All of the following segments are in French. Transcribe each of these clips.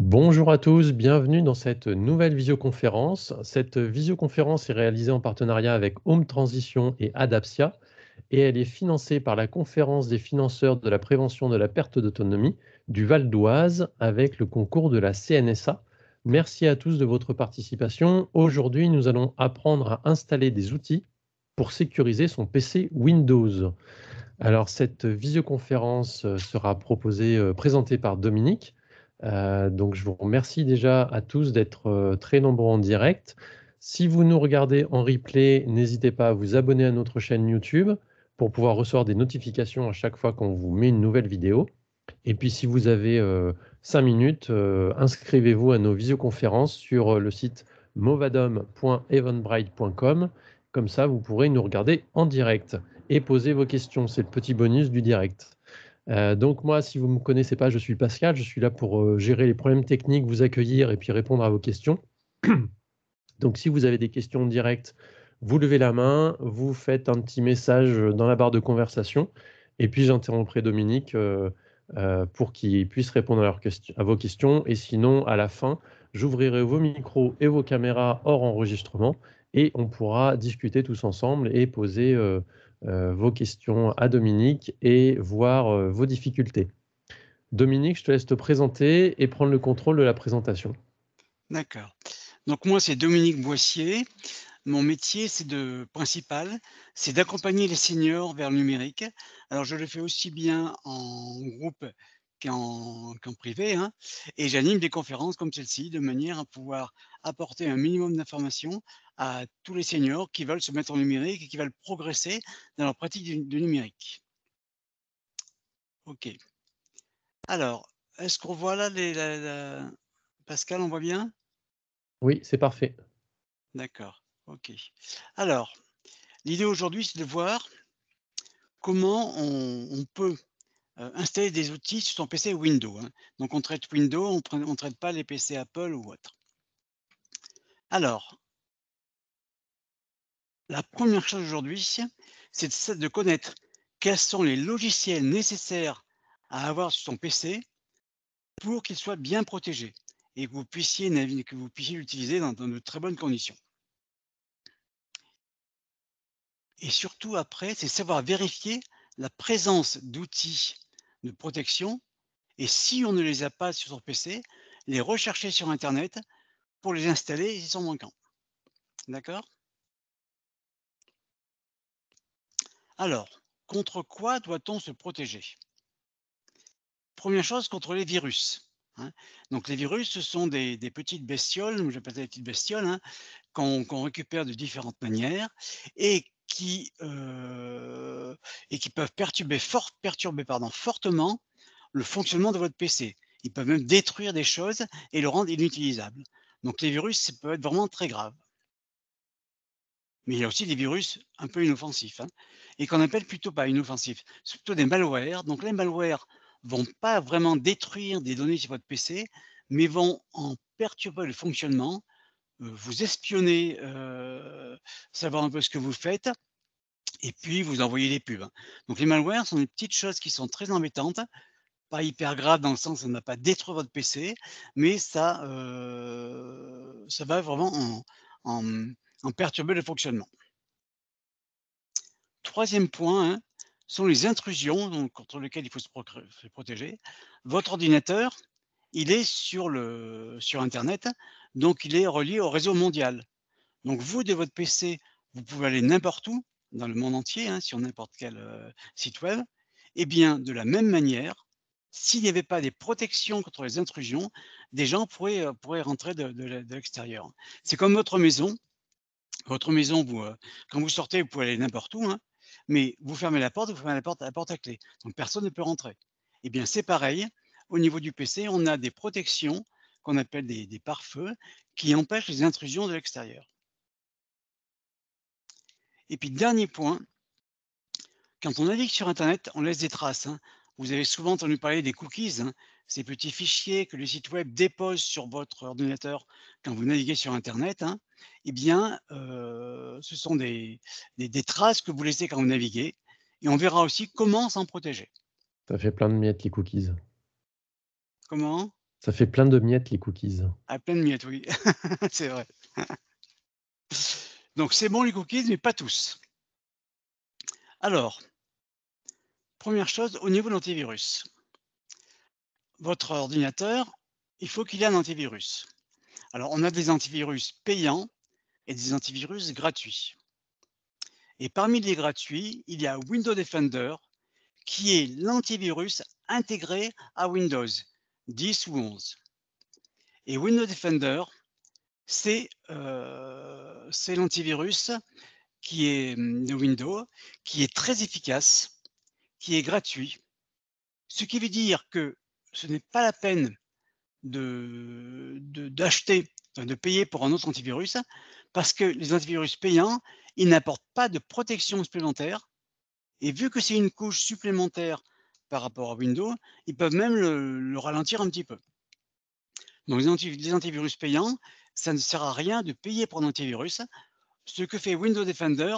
Bonjour à tous, bienvenue dans cette nouvelle visioconférence. Cette visioconférence est réalisée en partenariat avec Home Transition et Adapsia et elle est financée par la conférence des financeurs de la prévention de la perte d'autonomie du Val d'Oise avec le concours de la CNSA. Merci à tous de votre participation. Aujourd'hui, nous allons apprendre à installer des outils pour sécuriser son PC Windows. Alors cette visioconférence euh, sera proposée, euh, présentée par Dominique euh, donc je vous remercie déjà à tous d'être euh, très nombreux en direct. Si vous nous regardez en replay, n'hésitez pas à vous abonner à notre chaîne YouTube pour pouvoir recevoir des notifications à chaque fois qu'on vous met une nouvelle vidéo. Et puis si vous avez 5 euh, minutes, inscrivez-vous à nos visioconférences sur le site movadom.evenbright.com Comme ça, vous pourrez nous regarder en direct et poser vos questions. C'est le petit bonus du direct. Euh, donc moi, si vous ne me connaissez pas, je suis Pascal, je suis là pour euh, gérer les problèmes techniques, vous accueillir et puis répondre à vos questions. donc si vous avez des questions directes, vous levez la main, vous faites un petit message dans la barre de conversation, et puis j'interromprai Dominique euh, pour qu'il puisse répondre à, à, vos questions. Et sinon, à la fin, j'ouvrirai vos micros et vos caméras hors enregistrement, et on pourra discuter tous ensemble et poser euh, vos questions à Dominique et voir euh, vos difficultés. Dominique, je te laisse te présenter et prendre le contrôle de la présentation. D'accord. Donc moi, c'est Dominique Boissier. Mon métier, c'est de principal, c'est d'accompagner les seniors vers le numérique. Alors je le fais aussi bien en groupe qu'en privé. Hein, et j'anime des conférences comme celle-ci de manière à pouvoir apporter un minimum d'informations à tous les seniors qui veulent se mettre en numérique et qui veulent progresser dans leur pratique du, numérique. OK. Alors, est-ce qu'on voit là Pascal, on voit bien Oui, c'est parfait. D'accord. OK. Alors, l'idée aujourd'hui, c'est de voir comment on peut euh, installer des outils sur son PC Windows. Hein. Donc on traite Windows, on ne traite pas les PC Apple ou autre. Alors, la première chose aujourd'hui, c'est de connaître quels sont les logiciels nécessaires à avoir sur son PC pour qu'il soit bien protégé et que vous puissiez, l'utiliser dans de très bonnes conditions. Et surtout après, c'est savoir vérifier la présence d'outils de protection. Et si on ne les a pas sur son PC, les rechercher sur Internet pour les installer ils sont manquants. D'accord Alors, contre quoi doit-on se protéger Première chose, contre les virus. Hein. Donc les virus, ce sont des, petites bestioles, j'appelle ça des petites bestioles, hein, qu'on récupère de différentes manières et qui, euh, et qui peuvent perturber, fortement le fonctionnement de votre PC. Ils peuvent même détruire des choses et le rendre inutilisable. Donc les virus, ça peut être vraiment très grave. Mais il y a aussi des virus un peu inoffensifs, hein, et qu'on appelle plutôt pas inoffensifs, c'est plutôt des malwares. Donc les malwares vont pas vraiment détruire des données sur votre PC, mais vont en perturber le fonctionnement euh, vous espionner, euh, savoir un peu ce que vous faites et puis vous envoyez des pubs. Hein. Donc les malwares sont des petites choses qui sont très embêtantes, pas hyper graves dans le sens où ça va pas détruire votre PC, mais ça, euh, ça va vraiment en, perturber le fonctionnement. Troisième point hein, sont les intrusions contre lesquelles il faut se protéger. Votre ordinateur, il est sur, le, sur Internet, donc il est relié au réseau mondial. Donc vous, de votre PC, vous pouvez aller n'importe où, dans le monde entier, hein, sur n'importe quel euh, site web. Eh bien, de la même manière, s'il n'y avait pas des protections contre les intrusions, des gens pourraient, euh, rentrer de, l'extérieur. C'est comme votre maison. Votre maison, vous, euh, quand vous sortez, vous pouvez aller n'importe où, hein, mais vous fermez la porte, vous fermez la porte, la porte à clé. Donc personne ne peut rentrer. Eh bien, c'est pareil au niveau du PC, on a des protections qu'on appelle des, pare-feux qui empêchent les intrusions de l'extérieur. Et puis, dernier point, quand on navigue sur Internet, on laisse des traces. Hein. Vous avez souvent entendu parler des cookies, hein, ces petits fichiers que le site web dépose sur votre ordinateur quand vous naviguez sur Internet. Hein. eh bien, euh, ce sont des, des, traces que vous laissez quand vous naviguez. Et on verra aussi comment s'en protéger. Ça fait plein de miettes, les cookies. Comment Ça fait plein de miettes, les cookies. Ah, plein de miettes, oui. c'est vrai. Donc, c'est bon, les cookies, mais pas tous. Alors, première chose, au niveau de l'antivirus. Votre ordinateur, il faut qu'il y ait un antivirus. Alors, on a des antivirus payants et des antivirus gratuits. Et parmi les gratuits, il y a Windows Defender, qui est l'antivirus intégré à Windows, 10 ou 11. Et Windows Defender, c'est euh, l'antivirus qui est de Windows, qui est très efficace, qui est gratuit. Ce qui veut dire que ce n'est pas la peine d'acheter, de, de, de payer pour un autre antivirus, parce que les antivirus payants, ils n'apportent pas de protection supplémentaire. Et vu que c'est une couche supplémentaire par rapport à Windows. Ils peuvent même le, ralentir un petit peu. Donc les, antivirus payants, ça ne sert à rien de payer pour un antivirus. Ce que fait Windows Defender,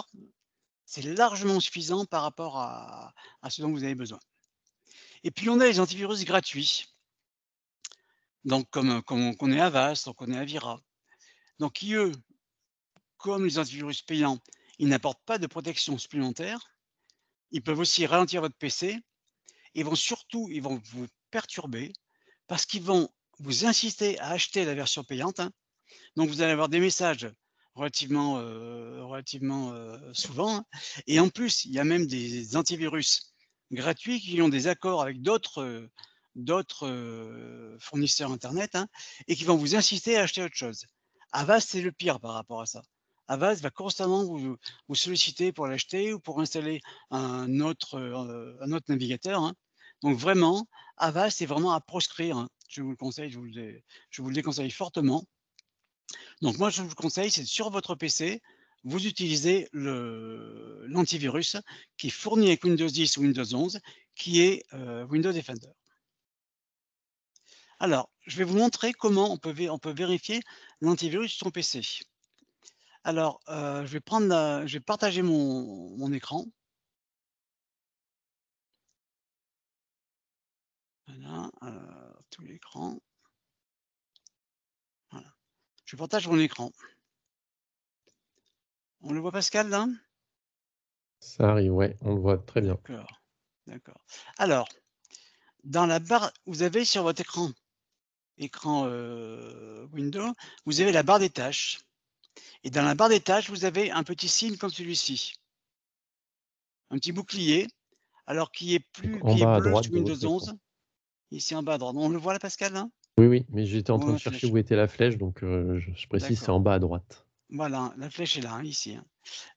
c'est largement suffisant par rapport à, ce dont vous avez besoin. Et puis on a les antivirus gratuits. Donc comme, comme on connaît Avast, on connaît Avira. Donc eux, comme les antivirus payants, ils n'apportent pas de protection supplémentaire. Ils peuvent aussi ralentir votre PC ils vont surtout ils vont vous perturber parce qu'ils vont vous inciter à acheter la version payante. Donc vous allez avoir des messages relativement, euh, relativement euh, souvent. Et en plus, il y a même des antivirus gratuits qui ont des accords avec d'autres euh, fournisseurs Internet hein, et qui vont vous inciter à acheter autre chose. Avast, ah bah, c'est le pire par rapport à ça. Avast va bah, constamment vous, solliciter pour l'acheter ou pour installer un autre, euh, navigateur. Hein. Donc vraiment, Avast c'est vraiment à proscrire. Hein. Je vous le conseille, je vous le, déconseille fortement. Donc moi, je vous conseille, c'est sur votre PC, vous utilisez l'antivirus qui est fourni avec Windows 10 ou Windows 11, qui est euh, Windows Defender. Alors, je vais vous montrer comment on peut, on peut vérifier l'antivirus sur son PC. Alors, euh, euh, je, vais partager mon, écran. Voilà, euh, tout l'écran. Voilà. Je partage mon écran. On le voit Pascal là Ça arrive, ouais, on le voit très bien. D'accord. D'accord. Alors, dans la barre, vous avez sur votre écran, écran Windows, vous avez la barre des tâches. Et dans la barre des tâches, vous avez un petit signe comme celui-ci. Un petit bouclier, alors qui est plus bleu Windows 11. Ici en bas à droite. On le voit là, Pascal hein Oui, oui, mais j'étais en train de chercher où était la flèche, donc euh, je, précise, c'est en bas à droite. Voilà, la flèche est là, hein, hein. ici.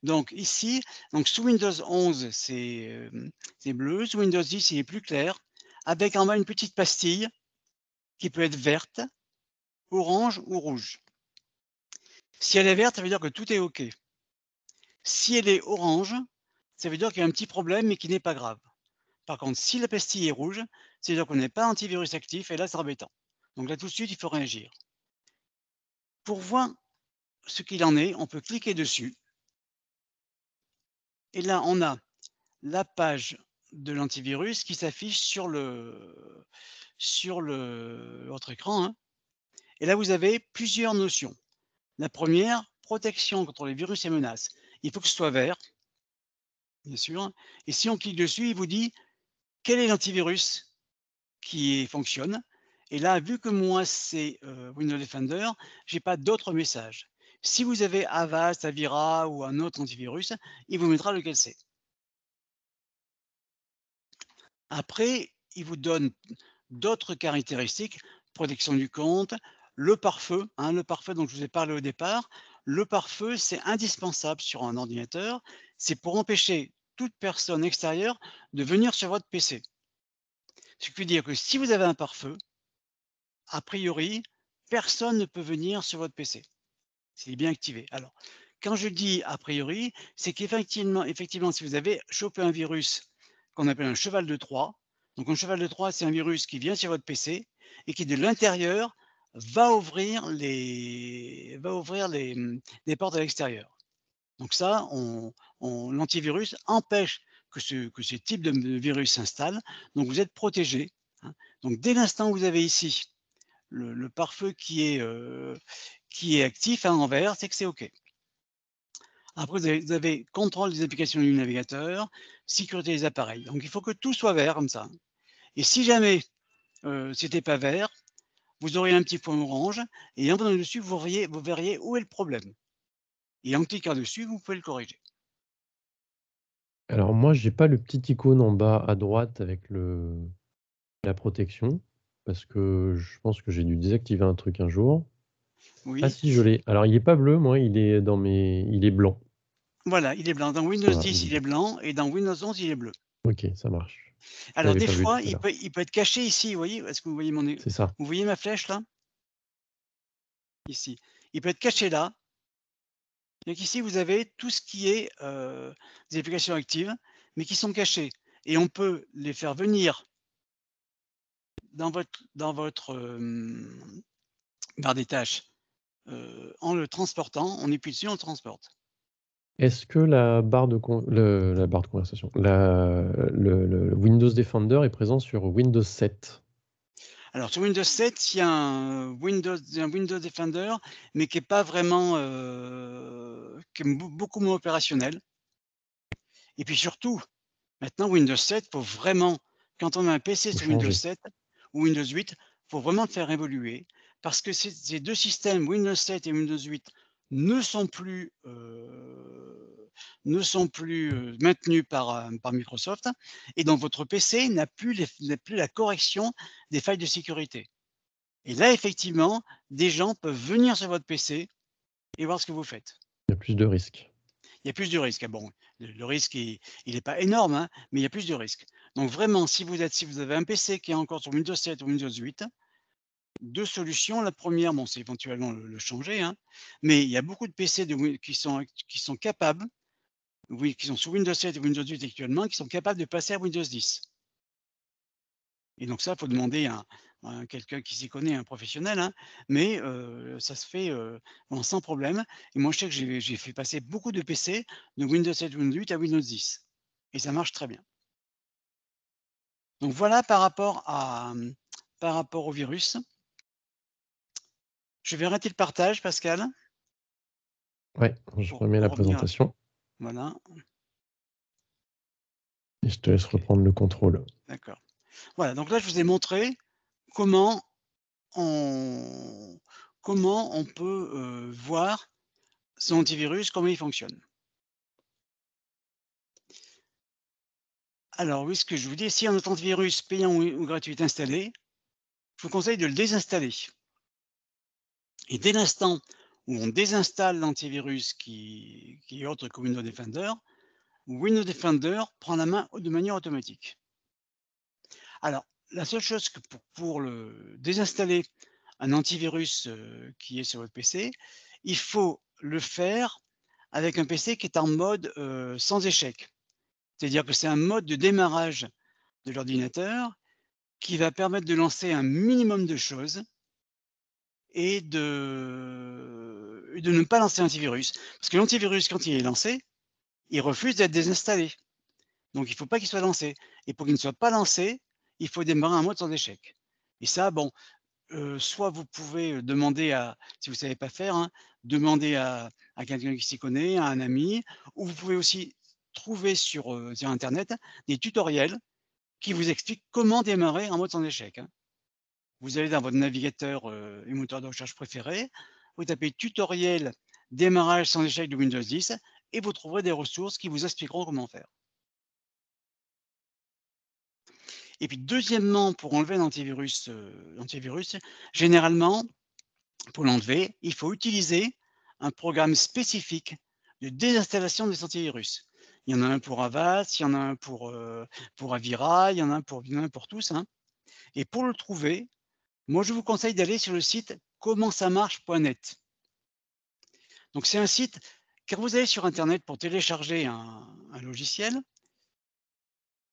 Donc ici, sous Windows 11, euh, c'est bleu. Sous Windows 10, il est plus clair, avec en bas une petite pastille qui peut être verte, orange ou rouge. Si elle est verte, ça veut dire que tout est OK. Si elle est orange, ça veut dire qu'il y a un petit problème, mais qui n'est pas grave. Par contre, si la pastille est rouge, c'est-à-dire qu'on n'est pas antivirus actif, et là, c'est embêtant. Donc là, tout de suite, il faut réagir. Pour voir ce qu'il en est, on peut cliquer dessus. Et là, on a la page de l'antivirus qui s'affiche sur le sur le, votre écran. Hein. Et là, vous avez plusieurs notions. La première, protection contre les virus et menaces. Il faut que ce soit vert, bien sûr. Et si on clique dessus, il vous dit quel est l'antivirus qui fonctionne. Et là, vu que moi, c'est euh, Windows Defender, je n'ai pas d'autres messages. Si vous avez Avast, Avira ou un autre antivirus, il vous mettra lequel c'est. Après, il vous donne d'autres caractéristiques, protection du compte, le pare-feu, hein, le pare-feu dont je vous ai parlé au départ, le pare-feu, c'est indispensable sur un ordinateur. C'est pour empêcher toute personne extérieure de venir sur votre PC. Ce qui veut dire que si vous avez un pare-feu, a priori, personne ne peut venir sur votre PC. S'il est bien activé. Alors, quand je dis a priori, c'est qu'effectivement, effectivement, si vous avez chopé un virus qu'on appelle un cheval de Troie, donc un cheval de Troie, c'est un virus qui vient sur votre PC et qui de l'intérieur va ouvrir les, va ouvrir les, mmh, portes à l'extérieur. Donc ça, on, l'antivirus empêche que ce, que ce, type de virus s'installe. Donc vous êtes protégé. Hein. Donc dès l'instant où vous avez ici le, pare-feu qui est, euh, qui est actif à vert, envers, c'est que c'est OK. Après, vous avez, contrôle des applications du navigateur, sécurité des appareils. Donc il faut que tout soit vert comme ça. Et si jamais euh, ce n'était pas vert, vous aurez un petit point orange, et en cliquant dessus, vous verriez, vous où est le problème. Et en cliquant dessus, vous pouvez le corriger. Alors moi, je n'ai pas le petit icône en bas à droite avec la protection, parce que je pense que j'ai dû désactiver un truc un jour. Ah si, je l'ai. Alors il n'est pas bleu, moi, il est dans mes. il est blanc. Voilà, il est blanc. Dans Windows 10, il est blanc, et dans Windows 11, il est bleu. Ok, ça marche. Alors, des fois, il peut, être caché ici, vous voyez Est-ce que vous voyez mon e Vous voyez ma flèche là Ici. Il peut être caché là. Donc ici, vous avez tout ce qui est euh, des applications actives, mais qui sont cachées. Et on peut les faire venir dans votre, barre des tâches euh, en le transportant. On épuise dessus, on le transporte. Est-ce que la barre de, la barre de conversation, le, Windows Defender est présent sur Windows 7 Alors sur Windows 7, il y a un Windows, Defender, mais qui est pas vraiment, euh, qui est beaucoup moins opérationnel. Et puis surtout, maintenant Windows 7, faut vraiment, quand on a un PC sur Windows 7 ou Windows 8, faut vraiment le faire évoluer parce que ces deux systèmes, Windows 7 et Windows 8, ne sont plus, euh, ne sont plus euh, maintenus euh, par, Microsoft et donc votre PC n'a plus, plus la correction des failles de sécurité. Et là, effectivement, des gens peuvent venir sur votre PC et voir ce que vous faites. Il y a plus de risques. Il y a plus de risques. Ah bon, le, risque, il n'est pas énorme, hein, mais il y a plus de risques. Donc vraiment, si vous, êtes, si vous avez un PC qui est encore sur Windows 7 ou Windows 8, deux solutions. La première, bon, c'est éventuellement le, changer, hein, mais il y a beaucoup de PC qui, sont, capables, oui, qui sont sous Windows 7 et Windows 8 actuellement, qui sont capables de passer à Windows 10. Et donc ça, il faut demander à, quelqu'un qui s'y connaît, un professionnel, hein, mais euh, ça se fait euh, sans problème. Et moi, je sais que j'ai fait passer beaucoup de PC de Windows 7 Windows 8 à Windows 10. Et ça marche très bien. Donc voilà par rapport, par rapport au virus. Je vais arrêter le partage, Pascal. Oui, je remets la présentation. Voilà. je te laisse reprendre le contrôle. D'accord. Voilà, donc là, je vous ai montré comment on, comment on peut euh, voir son antivirus, comment il fonctionne. Alors, oui, ce que je vous dis, si un antivirus payant ou, ou gratuit est installé, je vous conseille de le désinstaller. Et dès l'instant où on désinstalle l'antivirus qui, est autre que Windows Defender, Windows Defender prend la main de manière automatique. Alors, la seule chose que pour, le désinstaller un antivirus euh, qui est sur votre PC, il faut le faire avec un PC qui est en mode euh, sans échec. C'est-à-dire que c'est un mode de démarrage de l'ordinateur qui va permettre de lancer un minimum de choses et de, ne pas lancer l'antivirus. Parce que l'antivirus, quand il est lancé, il refuse d'être désinstallé. Donc, il ne faut pas qu'il soit lancé. Et pour qu'il ne soit pas lancé, il faut démarrer un mode sans échec. Et ça, bon, euh, soit vous pouvez demander à, si vous ne savez pas faire, hein, demander à, quelqu'un qui s'y connaît, à un ami, ou vous pouvez aussi trouver sur, euh, sur Internet des tutoriels qui vous expliquent comment démarrer un mode sans échec. Hein. Vous allez dans votre navigateur euh, et moteur de recherche préféré, vous tapez tutoriel démarrage sans échec de Windows 10 et vous trouverez des ressources qui vous expliqueront comment faire. Et puis deuxièmement, pour enlever l'antivirus, euh, antivirus, généralement, pour l'enlever, il faut utiliser un programme spécifique de désinstallation des antivirus. Il y en a un pour Avast, il y en a un pour, euh, Avira, il y en a un pour, tous. Hein. Et pour le trouver, moi, je vous conseille d'aller sur le site commentsamarche.net. Donc, c'est un site, car vous allez sur Internet pour télécharger un, logiciel,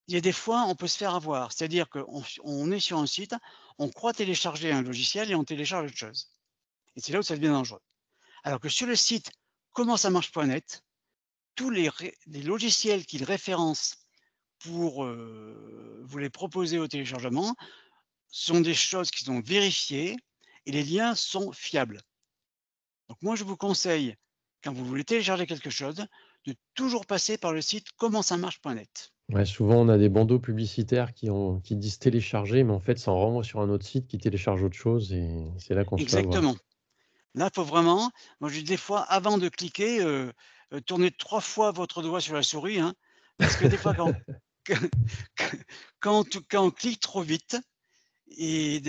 il y a des fois, on peut se faire avoir. C'est-à-dire qu'on est sur un site, on croit télécharger un logiciel et on télécharge autre chose. Et c'est là où ça devient dangereux. Alors que sur le site commentsamarche.net, tous les, logiciels qu'il référence pour euh, vous les proposer au téléchargement sont des choses qui sont vérifiées et les liens sont fiables. Donc moi, je vous conseille, quand vous voulez télécharger quelque chose, de toujours passer par le site commentsamarche.net. Ouais, souvent, on a des bandeaux publicitaires qui, disent télécharger, mais en fait, ça en renvoie sur un autre site qui télécharge autre chose et c'est là qu'on se Exactement. Là, il faut vraiment, moi je dis des fois, avant de cliquer, euh, euh, tournez trois fois votre doigt sur la souris, hein, parce que des fois, quand, quand, on clique trop vite, et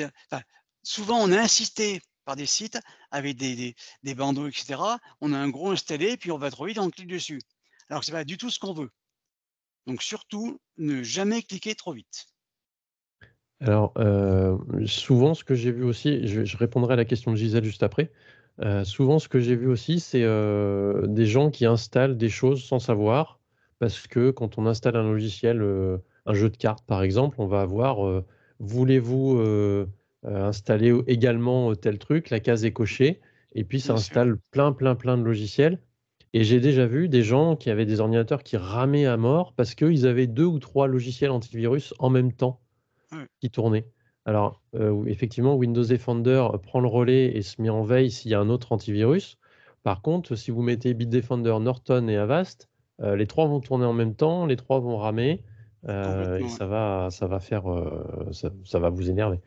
souvent on a insisté par des sites avec des, bandeaux, etc. On a un gros installé, puis on va trop vite, on clique dessus. Alors que ce n'est pas du tout ce qu'on veut. Donc surtout, ne jamais cliquer trop vite. Alors, euh, souvent, ce que j'ai vu aussi, je, répondrai à la question de Gisèle juste après. Euh, souvent, ce que j'ai vu aussi, c'est euh, des gens qui installent des choses sans savoir, parce que quand on installe un logiciel, un jeu de cartes par exemple, on va avoir voulez-vous euh, euh, installer également euh, tel truc La case est cochée. Et puis, ça installe plein, plein, plein de logiciels. Et j'ai déjà vu des gens qui avaient des ordinateurs qui ramaient à mort parce qu'ils avaient deux ou trois logiciels antivirus en même temps qui tournaient. Alors, effectivement, Windows Defender prend le relais et se met en veille s'il y a un autre antivirus. Par contre, si vous mettez Bitdefender, Norton et Avast, les trois vont tourner en même temps, les trois vont ramer, euh, et ça va, faire, euh, ça, va vous énerver.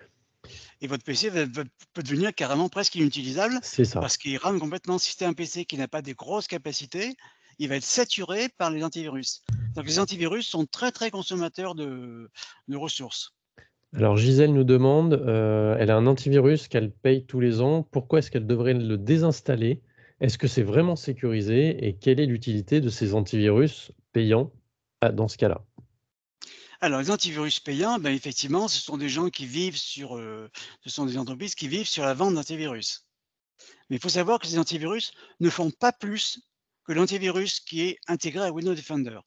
Et votre PC peut devenir carrément presque inutilisable. Parce qu'il rame complètement. Si c'est un PC qui n'a pas des grosses capacités, il va être saturé par les antivirus. Donc les antivirus sont très très consommateurs de, ressources. Alors Gisèle nous demande, euh, elle a un antivirus qu'elle paye tous les ans. Pourquoi est-ce qu'elle devrait le désinstaller Est-ce que c'est vraiment sécurisé Et quelle est l'utilité de ces antivirus payants dans ce cas-là alors, les antivirus payants, ben, effectivement, ce sont des gens qui vivent sur, euh, ce sont des entreprises qui vivent sur la vente d'antivirus. Mais il faut savoir que ces antivirus ne font pas plus que l'antivirus qui est intégré à Windows Defender.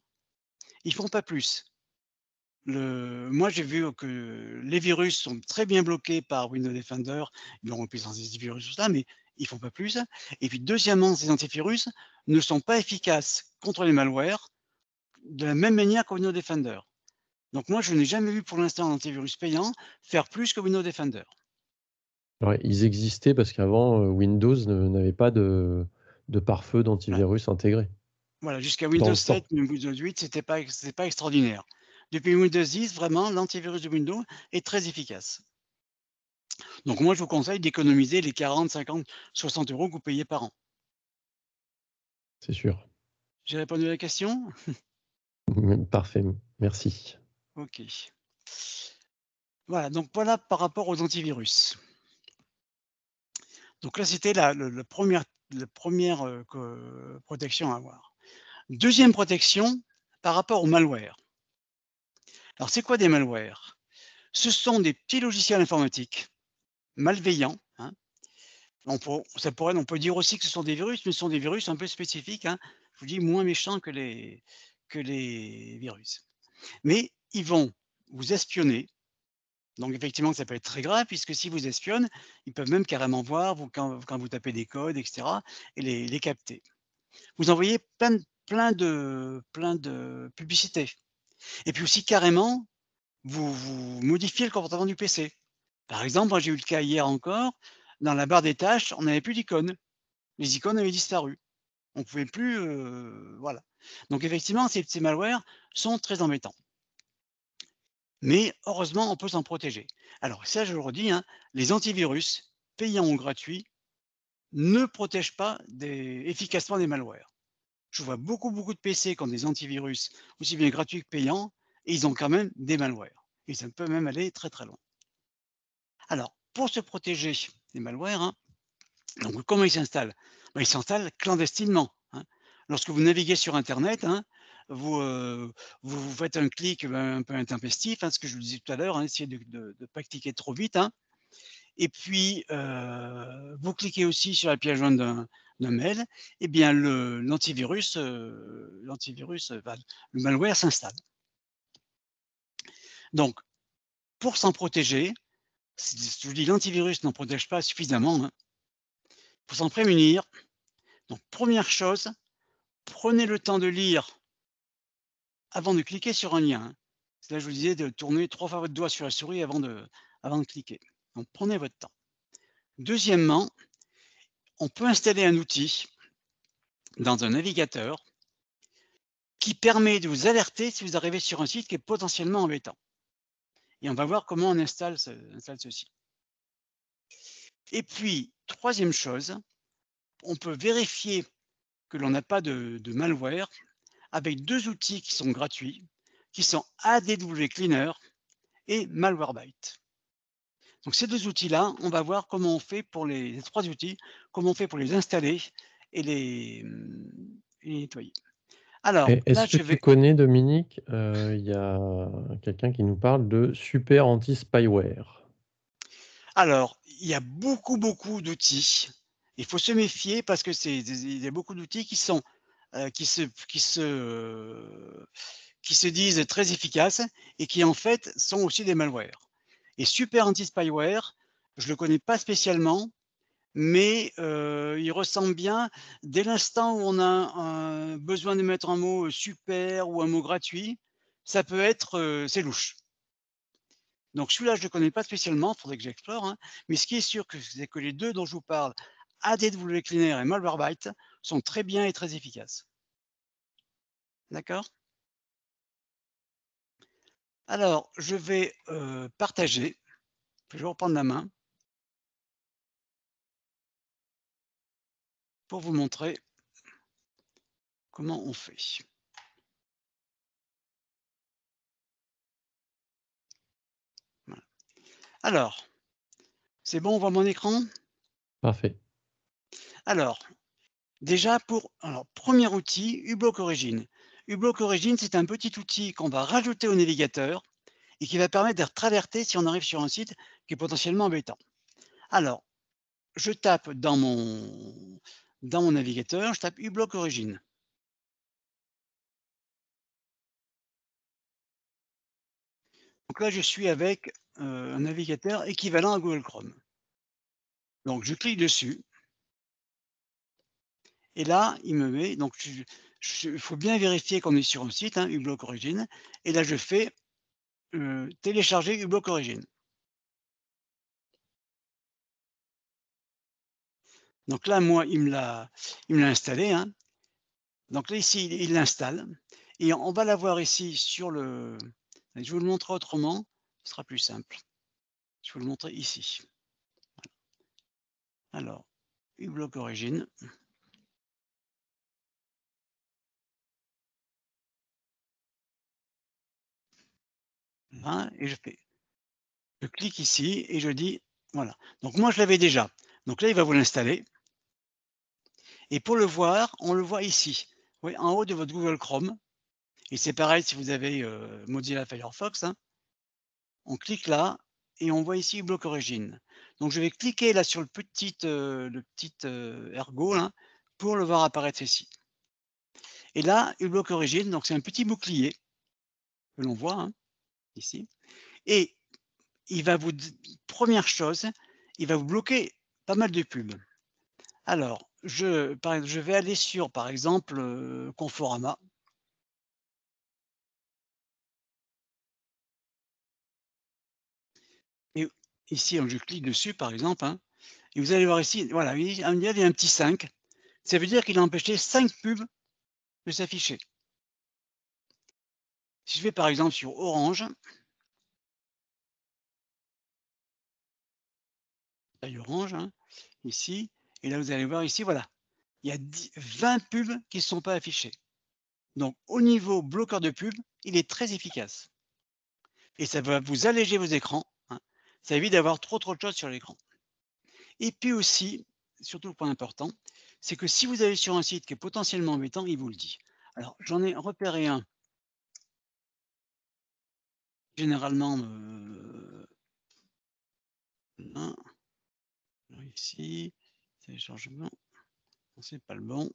Ils font pas plus. Le, moi, j'ai vu que les virus sont très bien bloqués par Windows Defender. Ils ont puissance des virus tout ça, mais ils font pas plus. Et puis, deuxièmement, ces antivirus ne sont pas efficaces contre les malwares de la même manière que Windows Defender. Donc moi, je n'ai jamais vu pour l'instant un antivirus payant faire plus que Windows Defender. ils existaient parce qu'avant, euh, Windows n'avait pas de, pare-feu d'antivirus intégré. Voilà, jusqu'à Windows 7, Windows 8, ce n'était pas extraordinaire. Depuis Windows 10, vraiment, l'antivirus de Windows est très efficace. Donc moi, je vous conseille d'économiser les 40, 50, 60 euros que vous payez par an. C'est sûr. J'ai répondu à la question mmh, Parfait, merci. Ok. Voilà, donc voilà par rapport aux antivirus. Donc là, c'était la, première, euh, protection à avoir. Deuxième protection, par rapport aux malware. Alors, c'est quoi des malwares Ce sont des petits logiciels informatiques malveillants. Hein. On peut, ça pourrait, peut dire aussi que ce sont des virus, mais ce sont des virus un peu spécifiques. Hein. Je vous dis, moins méchants que les, que les virus. Mais ils vont vous espionner. Donc effectivement, ça peut être très grave, puisque s'ils vous espionnent, ils peuvent même carrément voir quand, vous tapez des codes, etc., et les, capter. Vous envoyez plein de, plein, de, plein de publicités. Et puis aussi, carrément, vous, modifiez le comportement du PC. Par exemple, moi j'ai eu le cas hier encore, dans la barre des tâches, on n'avait plus d'icônes. Les icônes avaient disparu. On ne pouvait plus. Euh, voilà. Donc effectivement, ces, petits malwares sont très embêtants. Mais heureusement, on peut s'en protéger. Alors ça, je le redis, hein, les antivirus payants ou gratuits ne protègent pas efficacement des malwares. Je vois beaucoup, beaucoup de PC qui ont des antivirus aussi bien gratuits que payants, et ils ont quand même des malwares. Et ça peut même aller très, très loin. Alors, pour se protéger des malwares, hein, donc comment ils s'installent ben, Ils s'installent clandestinement. Hein. Lorsque vous naviguez sur Internet, vous, vous, faites un clic ben, un peu intempestif, hein, ce que je vous disais tout à l'heure, hein, essayez de ne pas cliquer trop vite. Hein. Et puis, vous cliquez aussi sur la pièce jointe d'un mail, et eh bien l'antivirus, euh, l'antivirus, le malware s'installe. Donc, pour s'en protéger, je vous dis l'antivirus n'en protège pas suffisamment. Hein. Pour s'en prémunir, donc première chose, prenez le temps de lire avant de cliquer sur un lien. Hein. Là, je vous disais de tourner trois fois votre doigt sur la souris avant de, cliquer. Donc, prenez votre temps. Deuxièmement, on peut installer un outil dans un navigateur qui permet de vous alerter si vous arrivez sur un site qui est potentiellement embêtant. Et on va voir comment on installe, ceci. Et puis, troisième chose, on peut vérifier que l'on n'a pas de, de malware avec deux outils qui sont gratuits, qui sont ADW Cleaner et Malwarebytes. Donc ces deux outils-là, on va voir comment on fait pour les, trois outils, comment on fait pour les installer et les, hum, nettoyer. Alors, est-ce que je vais... tu Dominique euh, Il y a quelqu'un qui nous parle de super anti spyware. Alors, il y a beaucoup beaucoup d'outils. Il faut se méfier parce que c'est y a beaucoup d'outils qui sont euh, qui se, qui se, qui se disent très efficaces et qui en fait sont aussi des malwares. Et Super Anti-Spyware, je ne le connais pas spécialement, mais euh, il ressemble bien. Dès l'instant où on a un, besoin de mettre un mot super ou un mot gratuit, ça peut être, euh, c'est louche. Donc celui-là, je ne le connais pas spécialement, il faudrait que j'explore. Hein. Mais ce qui est sûr, c'est que les deux dont je vous parle, ADW Cleaner et Malwarebytes, sont très bien et très efficaces. D'accord Alors, je vais euh, partager. Je vais reprendre la main pour vous montrer comment on fait. Alors, c'est bon, on voit mon écran Parfait. Alors, Déjà, pour alors, premier outil, uBlock Origin. uBlock Origin, c'est un petit outil qu'on va rajouter au navigateur et qui va permettre d'être alerté si on arrive sur un site qui est potentiellement embêtant. Alors, je tape dans mon, navigateur, je tape uBlock Origin. Donc là, je suis avec euh, un navigateur équivalent à Google Chrome. Donc, je clique dessus. Et là, il me met, donc il faut bien vérifier qu'on est sur un site, hein, uBlock Origin. Et là, je fais euh, télécharger uBlock Origin. Donc là, moi, il me l'a installé. Hein. Donc là, ici, il l'installe. Et on va l'avoir ici sur le... Je vous le montre autrement, ce sera plus simple. Je vais vous le montrer ici. Alors, uBlock Origin. Hein, et je fais, clique ici et je dis, voilà. Donc moi, je l'avais déjà. Donc là, il va vous l'installer. Et pour le voir, on le voit ici, oui, en haut de votre Google Chrome. Et c'est pareil si vous avez euh, Mozilla Firefox. Hein. On clique là et on voit ici bloc origine. Donc je vais cliquer là sur le petit, euh, le euh, hein, pour le voir apparaître ici. Et là, uBlock Origin, donc c'est un petit bouclier que l'on voit ici. Et il va vous, première chose, il va vous bloquer pas mal de pubs. Alors, je, je vais aller sur, par exemple, euh, Conforama. Et ici, hein, je clique dessus, par exemple. Hein, et vous allez voir ici, voilà, il y a un petit 5. Ça veut dire qu'il a empêché 5 pubs de s'afficher. Si je vais par exemple sur Orange, orange, hein, ici, et là vous allez voir ici, voilà, il y a 20 pubs qui ne sont pas affichés. Donc au niveau bloqueur de pubs, il est très efficace. Et ça va vous alléger vos écrans. Hein. Ça évite d'avoir trop trop de choses sur l'écran. Et puis aussi, surtout le point important, c'est que si vous allez sur un site qui est potentiellement embêtant, il vous le dit. Alors j'en ai repéré un généralement, euh, ici, téléchargement, c'est pas le bon.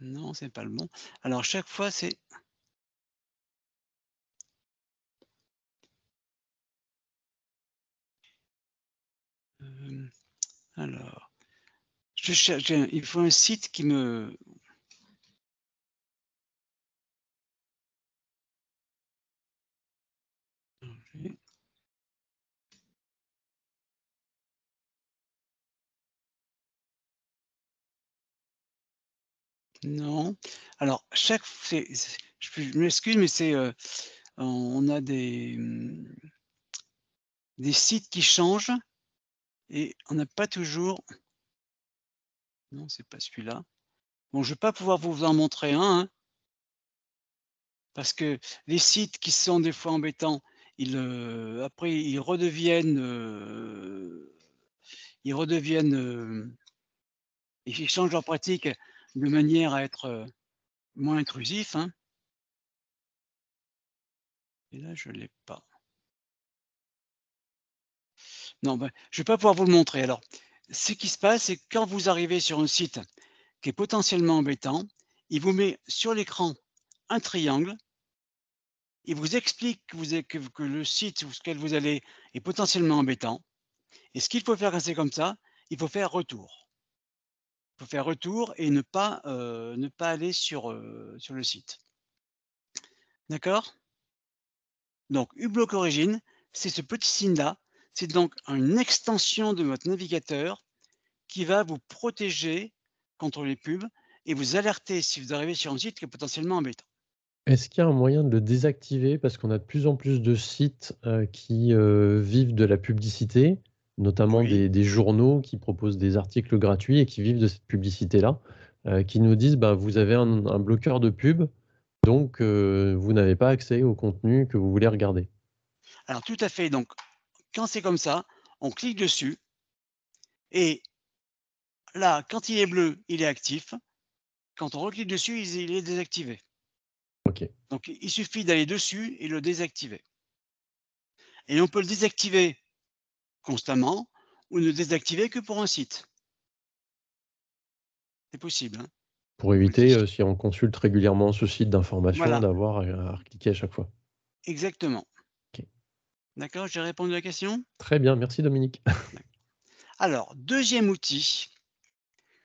Non, c'est pas le bon. Alors, chaque fois, c'est... Euh, alors, je cherche, il faut un site qui me, Non. Alors, chaque. Je m'excuse, mais c'est. Euh, on a des, hmm, des sites qui changent et on n'a pas toujours. Non, c'est pas celui-là. Bon, je ne vais pas pouvoir vous en montrer un, hein, parce que les sites qui sont des fois embêtants, ils, euh, après, ils redeviennent. Euh, ils redeviennent. Euh, ils changent leur pratique de manière à être moins intrusif. Hein. Et là, je ne l'ai pas. Non, ben, je ne vais pas pouvoir vous le montrer. Alors, ce qui se passe, c'est que quand vous arrivez sur un site qui est potentiellement embêtant, il vous met sur l'écran un triangle il vous explique que, le site sur lequel vous allez est potentiellement embêtant. Et ce qu'il faut faire quand c'est comme ça, il faut faire retour. Il faut faire retour et ne pas, euh, ne pas aller sur, euh, sur le site. D'accord Donc, uBlock Origin, c'est ce petit signe-là. C'est donc une extension de votre navigateur qui va vous protéger contre les pubs et vous alerter si vous arrivez sur un site qui est potentiellement embêtant. Est-ce qu'il y a un moyen de le désactiver parce qu'on a de plus en plus de sites qui vivent de la publicité, notamment des, journaux qui proposent des articles gratuits et qui vivent de cette publicité-là, qui nous disent bah, vous avez un, bloqueur de pub, donc vous n'avez pas accès au contenu que vous voulez regarder. Alors tout à fait. Donc quand c'est comme ça, on clique dessus et là, quand il est bleu, il est actif. Quand on reclique dessus, il est désactivé. Donc il suffit d'aller dessus et le désactiver. Et on peut le désactiver constamment ou ne désactiver que pour un site. C'est possible. Hein. pour éviter, euh, si on consulte régulièrement ce site d'information, d'avoir à, cliquer à chaque fois. Exactement. D'accord, j'ai répondu à la question Très bien, merci Dominique. Alors, deuxième outil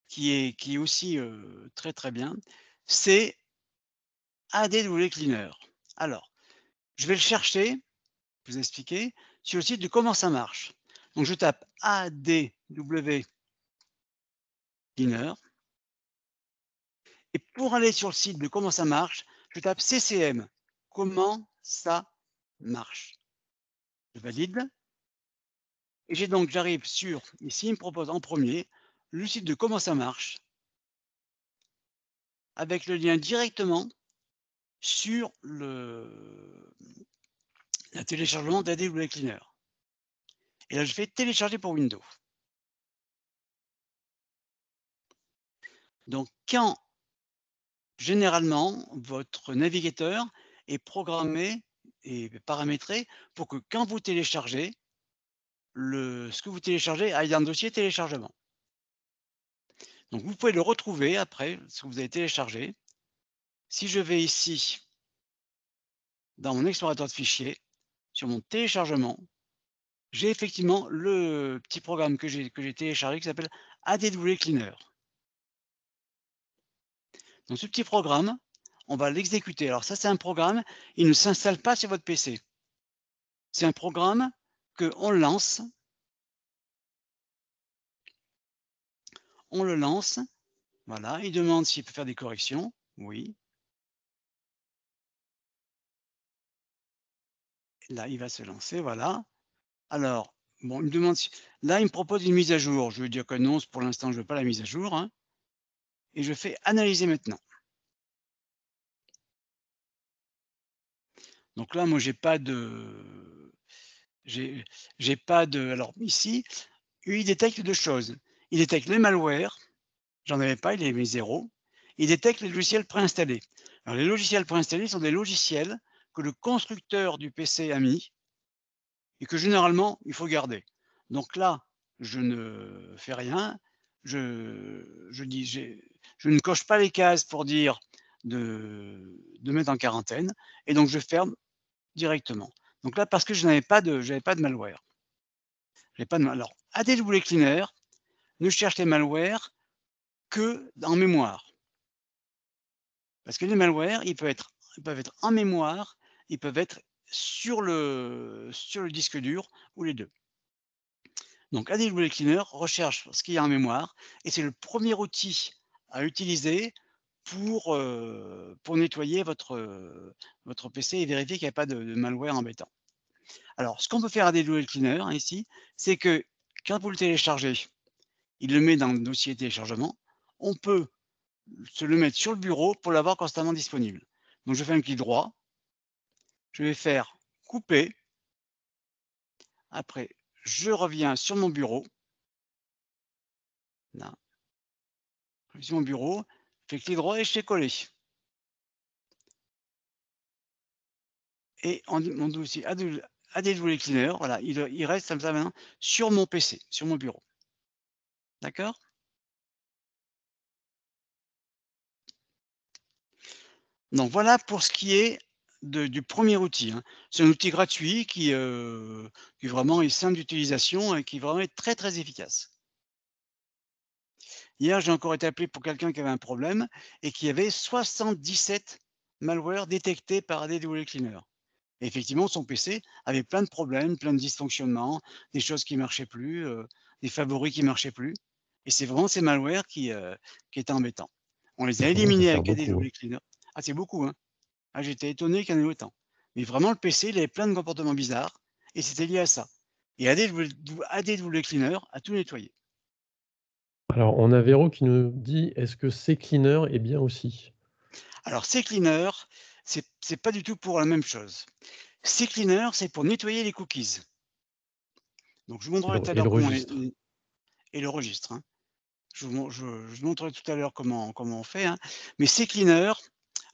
qui est, qui est aussi euh, très très bien, c'est ADW Cleaner. Alors, je vais le chercher, vous expliquer, sur le site de comment ça marche. Donc, je tape ADW Cleaner. Et pour aller sur le site de comment ça marche, je tape CCM. Comment ça marche. Je valide. Et j'ai donc, j'arrive sur, ici, il me propose en premier le site de comment ça marche, avec le lien directement sur le, téléchargement d'ADW Cleaner. Et là, je fais télécharger pour Windows. Donc, quand généralement votre navigateur est programmé et paramétré pour que quand vous téléchargez, ce que vous téléchargez aille dans le dossier téléchargement. Donc vous pouvez le retrouver après ce que vous avez téléchargé si je vais ici, dans mon explorateur de fichiers, sur mon téléchargement, j'ai effectivement le petit programme que j'ai téléchargé qui s'appelle ADW Cleaner. Donc ce petit programme, on va l'exécuter. Alors ça, c'est un programme, il ne s'installe pas sur votre PC. C'est un programme qu'on lance. On le lance. Voilà, il demande s'il peut faire des corrections. Oui. Là, il va se lancer, voilà. Alors, bon, il me demande Là, il me propose une mise à jour. Je veux dire que non, pour l'instant, je ne veux pas la mise à jour. Hein. Et je fais analyser maintenant. Donc là, moi, j'ai pas de... J'ai pas de... Alors ici, il détecte deux choses. Il détecte les malwares. J'en avais pas, il est mis zéro. Il détecte les logiciels préinstallés. Alors les logiciels préinstallés sont des logiciels que le constructeur du PC a mis et que généralement, il faut garder. Donc là, je ne fais rien. Je, dis, je ne coche pas les cases pour dire de, mettre en quarantaine. Et donc, je ferme directement. Donc là, parce que je n'avais pas, de, pas de malware. Pas de, alors, ADW Cleaner ne cherche les malwares que en mémoire. Parce que les malwares, ils être, ils peuvent être en mémoire ils peuvent être sur le, disque dur ou les deux. Donc ADW Cleaner recherche ce qu'il y a en mémoire et c'est le premier outil à utiliser pour, euh, nettoyer votre, PC et vérifier qu'il n'y a pas de, malware embêtant. Alors, ce qu'on peut faire à ADWCleaner, Cleaner ici, c'est que quand vous le téléchargez, il le met dans le dossier téléchargement, on peut se le mettre sur le bureau pour l'avoir constamment disponible. Donc je fais un clic droit, je vais faire couper. Après, je reviens sur mon bureau. Là. Je reviens sur mon bureau, je fais clic droit et je fais coller. Et on, on doit aussi ADW ah, ah, Cleaner, voilà, il, il reste comme ça maintenant sur mon PC, sur mon bureau. D'accord Donc voilà pour ce qui est du premier outil. Hein. C'est un outil gratuit qui, est euh, vraiment est simple d'utilisation et qui vraiment est très très efficace. Hier, j'ai encore été appelé pour quelqu'un qui avait un problème et qui avait 77 malwares détectés par ADW Cleaner. effectivement, son PC avait plein de problèmes, plein de dysfonctionnements, des choses qui ne marchaient plus, euh, des favoris qui ne marchaient plus. Et c'est vraiment ces malwares qui, euh, qui étaient embêtants. On les a éliminés avec ADW hein. Cleaner. Ah, c'est beaucoup, hein ah, j'étais étonné qu'il y en ait autant. Mais vraiment, le PC, il avait plein de comportements bizarres et c'était lié à ça. Et ADW Cleaner a tout nettoyé. Alors, on a Véro qui nous dit est-ce que cleaner est bien aussi Alors, cleaner, c'est n'est pas du tout pour la même chose. CCleaner, c'est pour nettoyer les cookies. Donc, je vous montrerai tout à l'heure comment. Registre. et le registre. Hein. Je, vous, je, montrerai tout à l'heure comment, comment on fait. Hein. Mais CCleaner,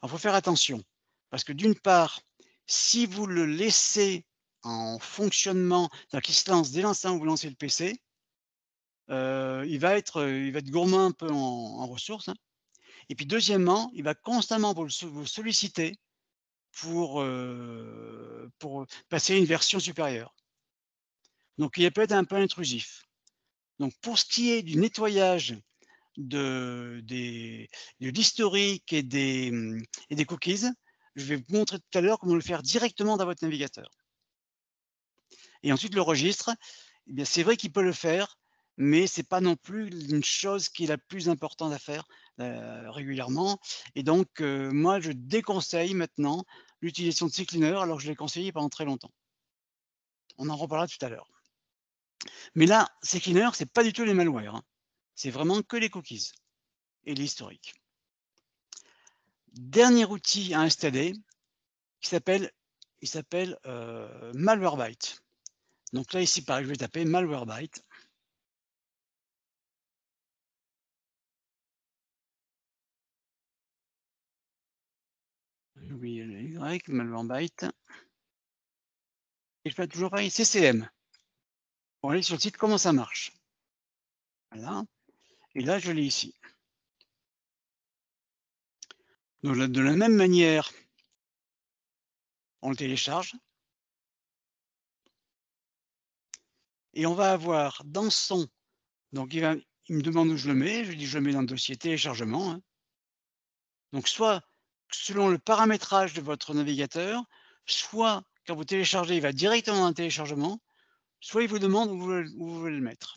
il faut faire attention. Parce que d'une part, si vous le laissez en fonctionnement, c'est-à-dire qu'il se lance dès l'instant où vous lancez le PC, euh, il, va être, euh, il va être gourmand un peu en, ressources. Hein. Et puis deuxièmement, il va constamment vous, solliciter pour, euh, pour passer à une version supérieure. Donc il peut être un peu intrusif. Donc pour ce qui est du nettoyage de, l'historique et des, et des cookies, je vais vous montrer tout à l'heure comment le faire directement dans votre navigateur. Et ensuite, le registre, eh c'est vrai qu'il peut le faire, mais ce n'est pas non plus une chose qui est la plus importante à faire euh, régulièrement. Et donc, euh, moi, je déconseille maintenant l'utilisation de CCleaner, alors que je l'ai conseillé pendant très longtemps. On en reparlera tout à l'heure. Mais là, CCleaner, ce n'est pas du tout les malwares. Hein. C'est vraiment que les cookies et l'historique dernier outil à installer qui s'appelle il s'appelle euh, Malwarebyte. Donc là, ici, pareil, je vais taper Malwarebyte. Oui, le Y, Malwarebyte. Et je fais toujours pareil, CCM. On aller sur le site, comment ça marche. Voilà. Et là, je l'ai ici de la même manière, on le télécharge. Et on va avoir dans son, donc il, me demande où je le mets, je lui dis je le mets dans le dossier téléchargement. Hein. Donc soit selon le paramétrage de votre navigateur, soit quand vous téléchargez, il va directement dans le téléchargement, soit il vous demande où vous voulez le mettre.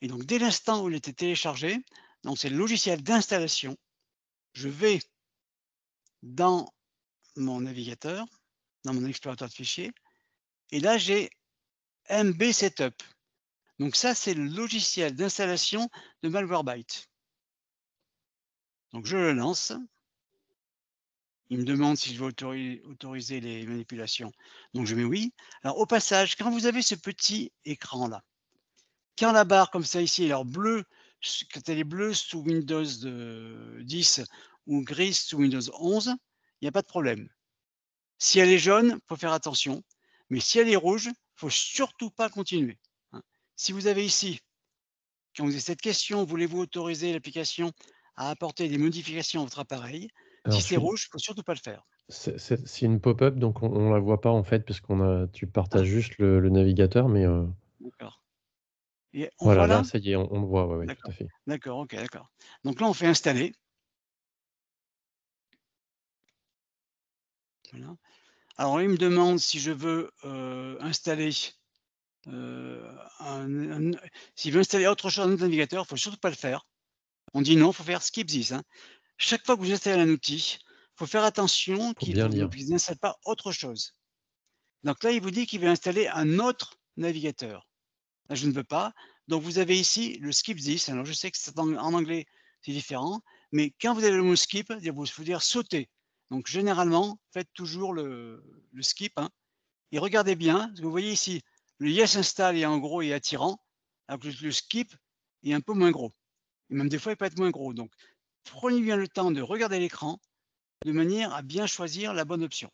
Et donc dès l'instant où il était téléchargé, donc, c'est le logiciel d'installation. Je vais dans mon navigateur, dans mon explorateur de fichiers, et là, j'ai MB Setup. Donc, ça, c'est le logiciel d'installation de Malwarebytes. Donc, je le lance. Il me demande si je veux autoriser les manipulations. Donc, je mets oui. Alors, au passage, quand vous avez ce petit écran-là, quand la barre comme ça ici, alors bleue, quand elle est bleue sous Windows 10 euh, ou grise sous Windows 11, il n'y a pas de problème. Si elle est jaune, il faut faire attention. Mais si elle est rouge, il ne faut surtout pas continuer. Hein. Si vous avez ici, quand vous avez cette question, voulez-vous autoriser l'application à apporter des modifications à votre appareil Si c'est rouge, il ne faut surtout pas le faire. C'est une pop-up, donc on ne la voit pas en fait, parce tu partages ah. juste le, navigateur, euh, D'accord voilà, ça y est, on, le voit, tout à fait. D'accord, ok, d'accord. Donc là, on fait installer. Alors, il me demande si je veux euh, installer. Euh, un, installer autre chose dans notre navigateur, il ne faut surtout pas le faire. On dit non, il faut faire skip this. Hein. Chaque fois que vous installez un outil, il faut faire attention qu'il n'installe pas autre chose. Donc là, il vous dit qu'il veut installer un autre navigateur je ne veux pas. Donc vous avez ici le skip this. Alors je sais que c'est en, anglais, c'est différent, mais quand vous avez le mot skip, il faut dire sauter. Donc généralement, faites toujours le, skip. Hein, et regardez bien, vous voyez ici, le yes install est en gros et attirant, alors que le skip est un peu moins gros. Et même des fois, il peut être moins gros. Donc prenez bien le temps de regarder l'écran de manière à bien choisir la bonne option.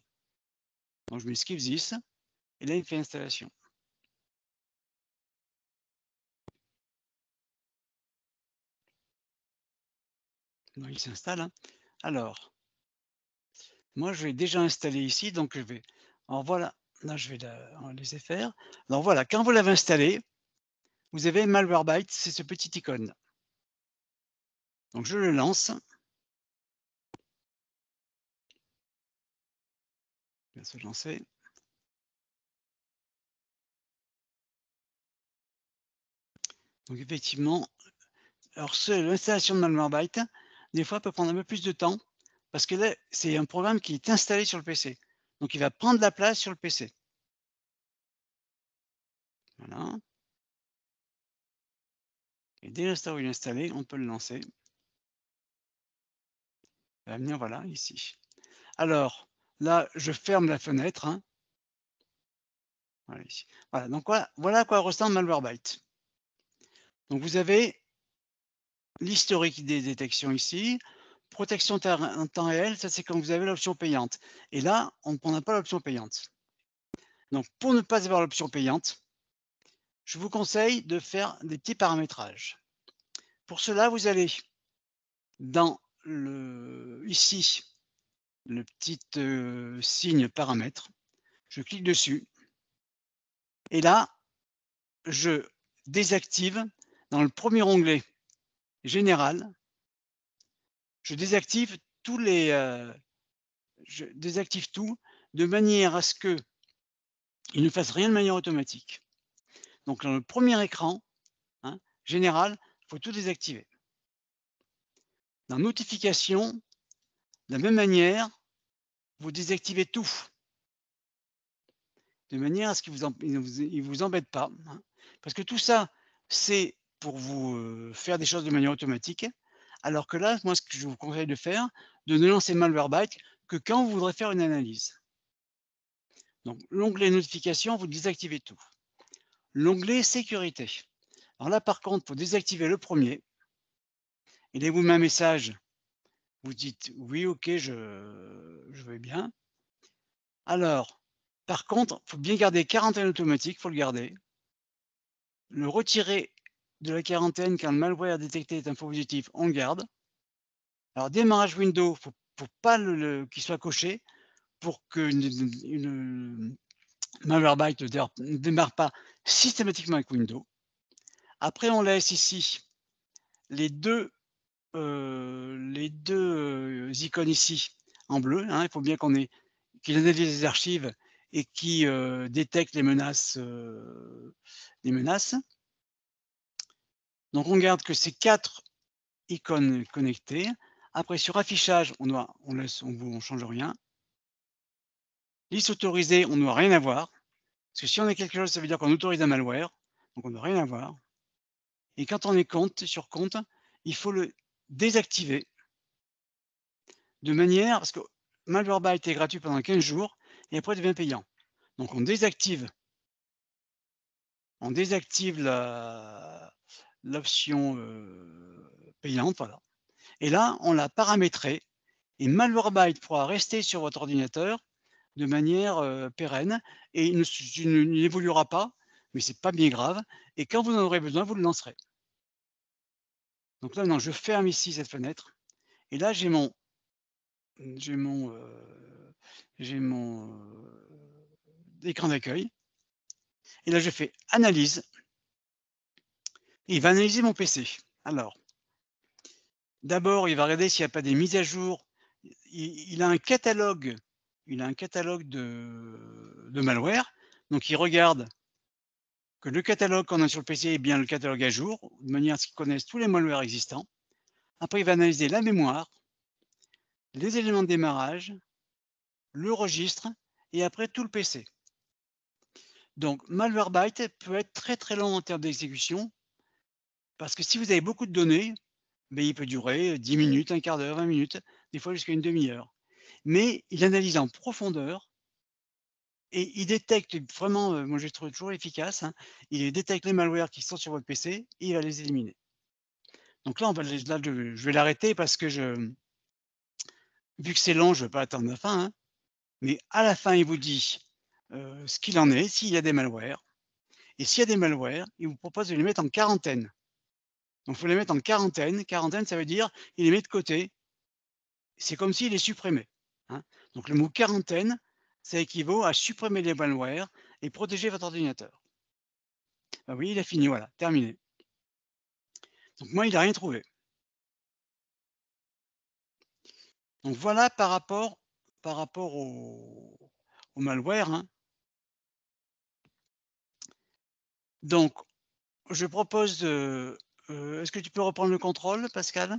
Donc je mets skip this et là il fait installation. il s'installe. Hein. Alors, moi, je l'ai déjà installé ici. Donc, je vais. Alors, voilà. Là, je vais la, laisser faire. Alors, voilà. Quand vous l'avez installé, vous avez Malwarebytes. C'est ce petit icône. Donc, je le lance. Il va se lancer. Donc effectivement, alors l'installation de Malwarebytes, des fois, peut prendre un peu plus de temps parce que là, c'est un programme qui est installé sur le PC. Donc, il va prendre la place sur le PC. Voilà. Et dès l'instant où installé, on peut le lancer. Il va venir, voilà, ici. Alors, là, je ferme la fenêtre. Hein. Voilà, donc voilà, à quoi ressemble Byte. Donc, vous avez l'historique des détections ici, protection en temps réel, ça c'est quand vous avez l'option payante. Et là, on n'a pas l'option payante. Donc, pour ne pas avoir l'option payante, je vous conseille de faire des petits paramétrages. Pour cela, vous allez dans le, ici, le petit euh, signe paramètres. Je clique dessus. Et là, je désactive dans le premier onglet Général, je désactive tous les, euh, je désactive tout de manière à ce que il ne fasse rien de manière automatique. Donc dans le premier écran hein, général, il faut tout désactiver. Dans notification, de la même manière, vous désactivez tout de manière à ce qu'il vous, vous embête pas. Hein. Parce que tout ça, c'est pour vous euh, faire des choses de manière automatique. Alors que là, moi, ce que je vous conseille de faire, de ne lancer Malwarebytes que quand vous voudrez faire une analyse. Donc, l'onglet notification, vous désactivez tout. L'onglet sécurité. Alors là, par contre, pour désactiver le premier, il est vous un message. Vous dites oui, ok, je, je vais bien. Alors, par contre, faut bien garder quarantaine automatique, faut le garder. Le retirer de la quarantaine quand le malware détecté est un faux positif, on garde. Alors, démarrage Windows, il ne faut pas le, qu'il soit coché pour que une, malware byte ne démarre pas systématiquement avec Windows. Après, on laisse ici les deux, euh, les deux euh, icônes ici en bleu. Hein. il faut bien qu'on ait qu'il analyse les archives et qui euh, détecte les menaces, les menaces. Donc on garde que ces quatre icônes connectées. Après, sur affichage, on, doit, on on, change rien. Liste autorisée, on ne doit rien avoir. Parce que si on a quelque chose, ça veut dire qu'on autorise un malware. Donc on ne doit rien avoir. Et quand on est compte, sur compte, il faut le désactiver. De manière, parce que Malwarebyte est gratuit pendant 15 jours et après devient payant. Donc on désactive. On désactive la, l'option euh, payante. Voilà. Et là, on l'a paramétré et malwarebytes pourra rester sur votre ordinateur de manière euh, pérenne et il n'évoluera pas, mais ce n'est pas bien grave. Et quand vous en aurez besoin, vous le lancerez. Donc là, non, je ferme ici cette fenêtre. Et là, j'ai mon, j'ai mon, euh, j'ai mon écran d'accueil. Et là, je fais analyse. Il va analyser mon PC. Alors, d'abord, il va regarder s'il n'y a pas des mises à jour. Il, a un catalogue, il a un catalogue de, malware. Donc, il regarde que le catalogue qu'on a sur le PC est bien le catalogue à jour, de manière à ce qu'il connaisse tous les malwares existants. Après, il va analyser la mémoire, les éléments de démarrage, le registre et après tout le PC. Donc, Malwarebyte peut être très très long en termes d'exécution parce que si vous avez beaucoup de données, ben, il peut durer 10 minutes, un quart d'heure, 20 minutes, des fois jusqu'à une demi-heure. Mais il analyse en profondeur et il détecte vraiment, euh, moi je trouve toujours efficace, hein, il détecte les malwares qui sont sur votre PC et il va les éliminer. Donc là, je, vais l'arrêter parce que vu que c'est long, je ne vais pas attendre la fin. Hein. mais à la fin, il vous dit euh, ce qu'il en est, s'il y a des malwares. Et s'il y a des malwares, il vous propose de les mettre en quarantaine. Donc, il faut les mettre en quarantaine. Quarantaine, ça veut dire il les met de côté. C'est comme s'il les supprimait. Hein. Donc, le mot quarantaine, ça équivaut à supprimer les malwares et protéger votre ordinateur. Ben oui, il a fini, voilà, terminé. Donc, moi, il n'a rien trouvé. Donc, voilà par rapport, par rapport au, malware. Hein. Donc, je propose de, euh, est-ce que tu peux reprendre le contrôle, Pascal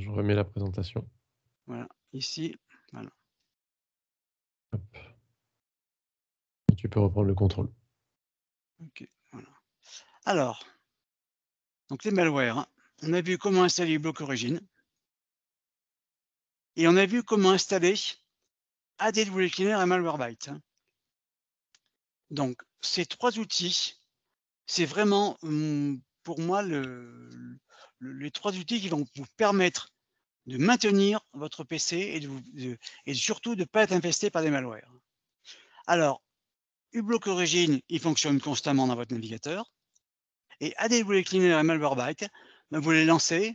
Je remets la présentation. Voilà, ici. Voilà. Tu peux reprendre le contrôle. Ok, voilà. Alors, donc les malwares, hein. on a vu comment installer Bloc Origin. origine. Et on a vu comment installer ADW Cleaner et Malwarebytes. Hein. Donc, ces trois outils, c'est vraiment hum, pour moi le, les trois outils qui vont vous permettre de maintenir votre PC et, surtout de ne pas être infesté par des malwares. Alors, uBlock Origin, il fonctionne constamment dans votre navigateur. Et ADW Cleaner et Malwarebytes, ben vous les lancez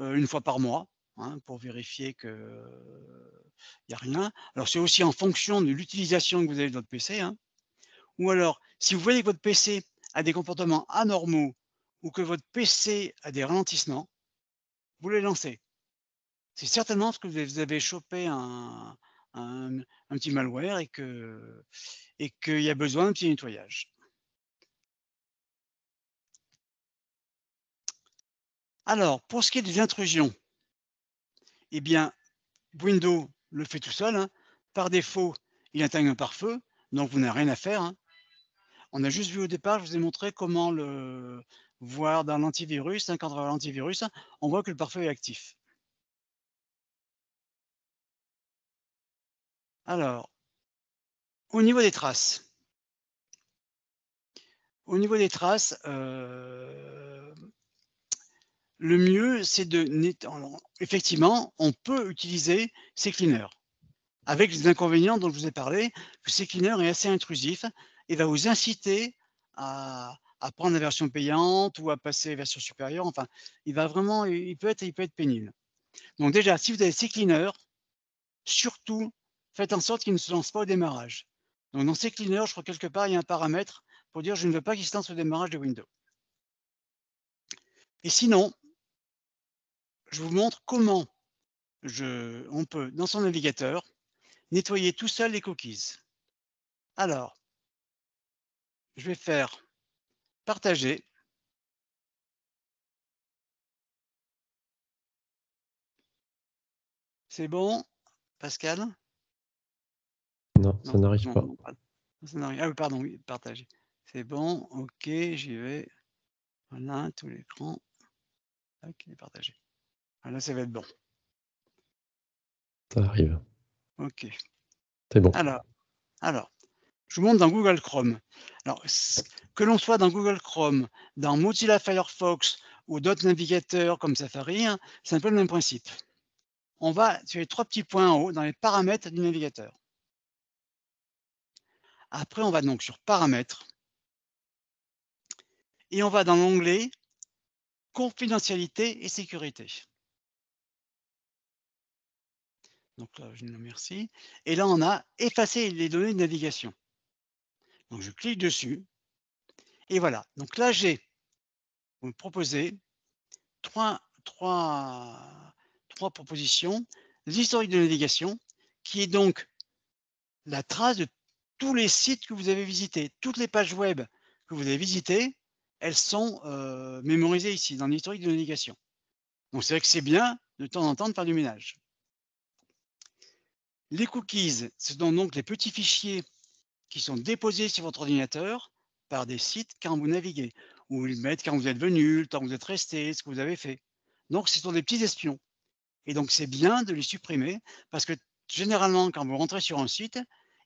euh, une fois par mois hein, pour vérifier qu'il n'y euh, a rien. Alors, c'est aussi en fonction de l'utilisation que vous avez de votre PC. Hein. Ou alors, si vous voyez que votre PC a des comportements anormaux ou que votre PC a des ralentissements, vous les lancez. C'est certainement parce que vous avez chopé un, petit malware et qu'il et y a besoin d'un petit nettoyage. Alors, pour ce qui est des intrusions, eh bien, Windows le fait tout seul. Hein. Par défaut, il intègre un pare-feu, donc vous n'avez rien à faire. Hein. On a juste vu au départ, je vous ai montré comment le, voire d'un antivirus, quand on l'antivirus, on voit que le pare est actif. Alors, au niveau des traces, au niveau des traces, euh, le mieux, c'est de. Effectivement, on peut utiliser ces cleaners, avec les inconvénients dont je vous ai parlé, que ces cleaners est assez intrusif et va vous inciter à, à prendre la version payante ou à passer la version supérieure. Enfin, il va vraiment, il peut être, il peut être pénible. Donc déjà, si vous avez ces cleaners, surtout faites en sorte qu'il ne se lance pas au démarrage. Donc dans ces cleaners, je crois quelque part il y a un paramètre pour dire je ne veux pas qu'ils se lancent au démarrage de Windows. Et sinon, je vous montre comment on peut, dans son navigateur, nettoyer tout seul les cookies. Alors, je vais faire partager C'est bon, Pascal non, ça n'arrive pas. Ah oui, pardon, oui, partager. C'est bon, ok, j'y vais. Voilà, tout l'écran. Ok, partagé. Voilà, ah, ça va être bon. Ça arrive. Ok. C'est bon. Alors, alors, je vous montre dans Google Chrome. que l'on soit dans Google Chrome, dans Mozilla Firefox ou d'autres navigateurs comme Safari, hein, c'est un peu le même principe. On va sur les trois petits points en haut dans les paramètres du navigateur. Après, on va donc sur Paramètres et on va dans l'onglet Confidentialité et sécurité. Donc là, je le remercie. Et là, on a effacé les données de navigation. Donc je clique dessus. Et voilà. Donc là, j'ai vous me proposez trois, propositions. L'historique de navigation, qui est donc la trace de tous les sites que vous avez visités, toutes les pages web que vous avez visitées, elles sont euh, mémorisées ici, dans l'historique de navigation. Donc c'est vrai que c'est bien de temps en temps de faire du ménage. Les cookies, ce sont donc les petits fichiers qui sont déposés sur votre ordinateur par des sites quand vous naviguez, où ils mettent quand vous êtes venu, le temps que vous êtes resté, ce que vous avez fait. Donc, ce sont des petits espions. Et donc, c'est bien de les supprimer parce que généralement, quand vous rentrez sur un site,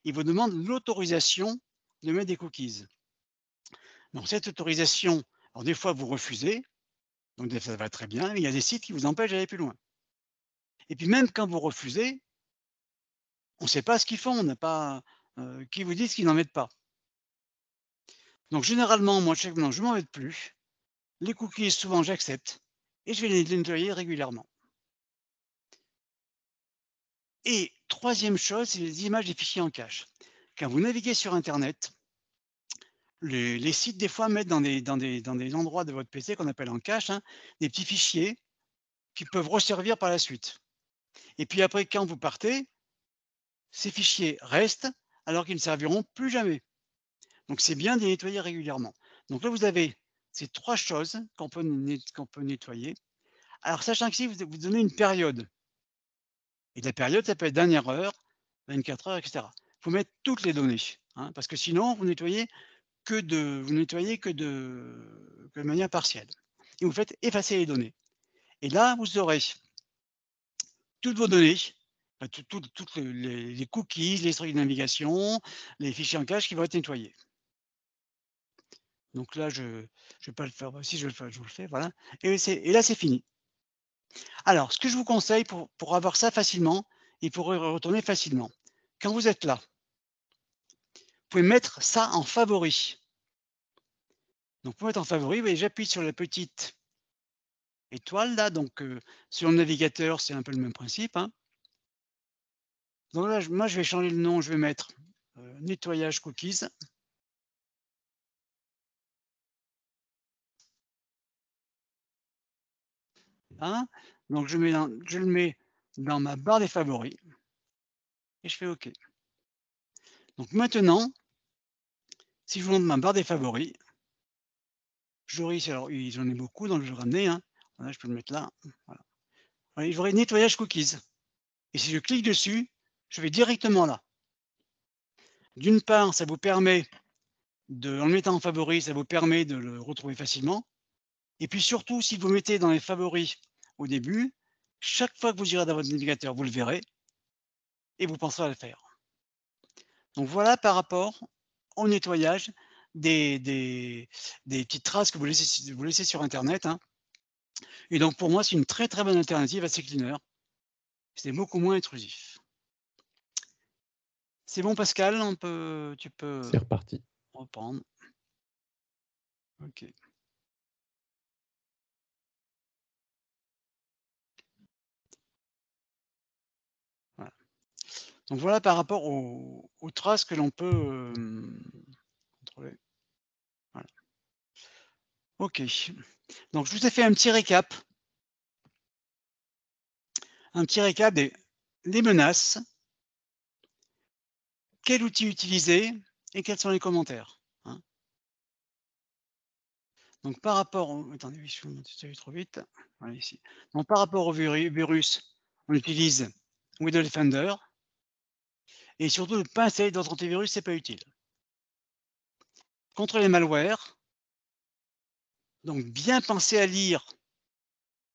ils vous demandent l'autorisation de mettre des cookies. Donc, cette autorisation, alors des fois, vous refusez, donc ça va très bien, mais il y a des sites qui vous empêchent d'aller plus loin. Et puis, même quand vous refusez, on ne sait pas ce qu'ils font, on n'a pas, euh, qui vous disent qu'ils n'en mettent pas. Donc généralement, moi, chaque blanc, je m'en mette plus. Les cookies, souvent, j'accepte et je vais les nettoyer régulièrement. Et troisième chose, c'est les images des fichiers en cache. Quand vous naviguez sur Internet, les, sites, des fois, mettent dans des, dans endroits de votre PC qu'on appelle en cache hein, des petits fichiers qui peuvent resservir par la suite. Et puis après, quand vous partez, ces fichiers restent alors qu'ils ne serviront plus jamais. Donc c'est bien de les nettoyer régulièrement. Donc là, vous avez ces trois choses qu'on peut, peut, nettoyer. Alors sachant que si vous, vous donnez une période, et la période, ça peut être dernière heure, 24 heures, etc. Il faut mettre toutes les données, hein, parce que sinon, vous nettoyez que de, vous nettoyez que de, que de manière partielle. Et vous faites effacer les données. Et là, vous aurez toutes vos données toutes les, cookies, les historiques de navigation, les fichiers en cache qui vont être nettoyés. Donc là, je ne vais pas le faire. Bah, si je le fais, je vous le fais. Voilà. Et, là, c'est fini. Alors, ce que je vous conseille pour, avoir ça facilement et pour retourner facilement, quand vous êtes là, vous pouvez mettre ça en favori. Donc, pour mettre en favori, vous j'appuie sur la petite étoile là. Donc, euh, sur le navigateur, c'est un peu le même principe. Hein. Donc là, moi, je vais changer le nom. Je vais mettre euh, nettoyage cookies. Hein? Donc je, le mets dans ma barre des favoris et je fais OK. Donc maintenant, si je vous montre ma barre des favoris, j'aurai, alors en ai beaucoup, donc je vais ramener. Hein. je peux le mettre là. Voilà. J'aurai nettoyage cookies. Et si je clique dessus, je vais directement là. D'une part, ça vous permet, de, en le mettant en favori, ça vous permet de le retrouver facilement. Et puis surtout, si vous mettez dans les favoris au début, chaque fois que vous irez dans votre navigateur, vous le verrez et vous penserez à le faire. Donc voilà par rapport au nettoyage des, des, petites traces que vous laissez, vous sur Internet. Hein. Et donc pour moi, c'est une très très bonne alternative à ces cleaners. C'est beaucoup moins intrusif. C'est bon, Pascal, on peut, tu peux reparti. reprendre. Ok. Voilà. Donc voilà par rapport aux, traces que l'on peut euh, contrôler. Ok. Donc je vous ai fait un petit récap. Un petit récap des, des menaces quel outil utiliser et quels sont les commentaires. Hein. Donc par rapport au... Attendez, trop vite. par rapport au virus, on utilise Windows Defender. Et surtout, ne pas installer d'autres antivirus, ce n'est pas utile. Contre les malwares, donc bien penser à lire.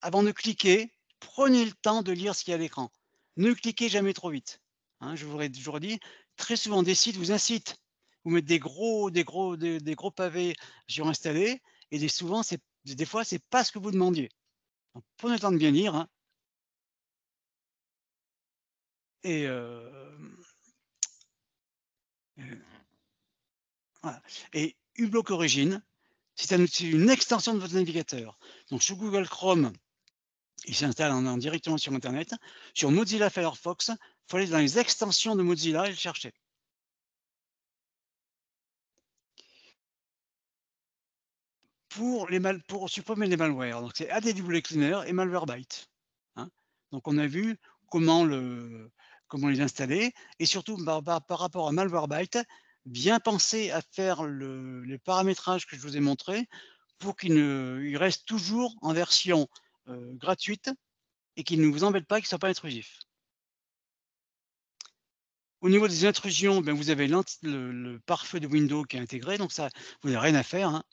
Avant de cliquer, prenez le temps de lire ce qu'il y a à l'écran. Ne cliquez jamais trop vite. Hein. je vous dit très souvent des sites vous incitent, vous mettez des gros, des gros, des, gros pavés sur installer, et des, souvent, des fois, ce n'est pas ce que vous demandiez. Donc, prenez le temps de bien lire. Hein. Et, euh, euh, et uBlock Origin, c'est une extension de votre navigateur. Donc, sur Google Chrome, il s'installe en, directement sur Internet. Sur Mozilla Firefox, il faut aller dans les extensions de Mozilla et le chercher. Pour, supprimer les malware, c'est ADW Cleaner et Malwarebytes. Hein. donc on a vu comment, les installer et surtout par, rapport à Malwarebytes, bien penser à faire le, les paramétrages que je vous ai montré pour qu'il reste toujours en version euh, gratuite et qu'il ne vous embête pas, qu'il ne soit pas intrusif. Au niveau des intrusions, ben, vous avez le, pare-feu de Windows qui est intégré, donc ça, vous n'avez rien à faire. Hein.